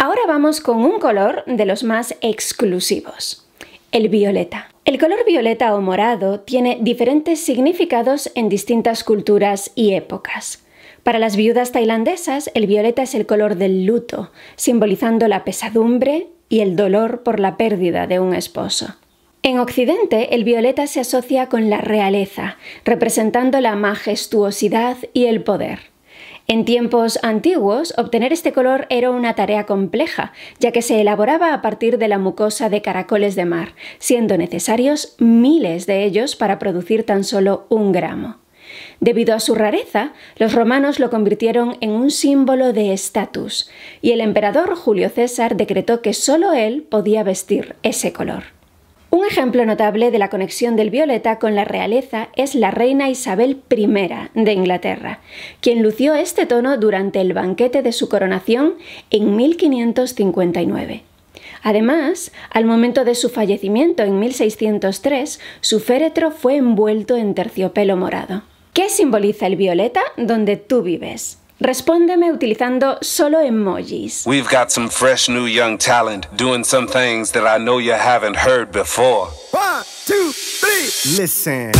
Ahora vamos con un color de los más exclusivos, el violeta. El color violeta o morado tiene diferentes significados en distintas culturas y épocas. Para las viudas tailandesas, el violeta es el color del luto, simbolizando la pesadumbre y el dolor por la pérdida de un esposo. En Occidente, el violeta se asocia con la realeza, representando la majestuosidad y el poder. En tiempos antiguos, obtener este color era una tarea compleja, ya que se elaboraba a partir de la mucosa de caracoles de mar, siendo necesarios miles de ellos para producir tan solo un gramo. Debido a su rareza, los romanos lo convirtieron en un símbolo de estatus, y el emperador Julio César decretó que solo él podía vestir ese color ejemplo notable de la conexión del violeta con la realeza es la reina Isabel I de Inglaterra, quien lució este tono durante el banquete de su coronación en 1559. Además, al momento de su fallecimiento en 1603, su féretro fue envuelto en terciopelo morado. ¿Qué simboliza el violeta donde tú vives? Respóndeme utilizando solo emojis. We've got some fresh new young talent doing some things that I know you haven't heard before. One, two, three. Listen.